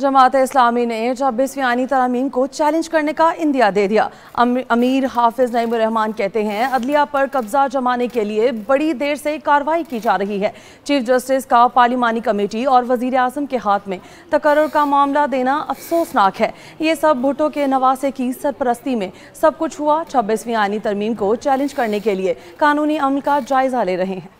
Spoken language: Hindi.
जमात इस्लामी ने छब्बीसवीं आनी तरामीम को चैलेंज करने का इंदिया दे दिया अमीर हाफिज रहमान कहते हैं अदलिया पर कब्जा जमाने के लिए बड़ी देर से कार्रवाई की जा रही है चीफ जस्टिस का पार्लिमानी कमेटी और वजीर अजम के हाथ में तकर का मामला देना अफसोसनाक है ये सब भुटो के नवासे की सरपरस्ती में सब कुछ हुआ छब्बीसवीं आनी तरमीम को चैलेंज करने के लिए कानूनी अमल का जायजा ले रहे हैं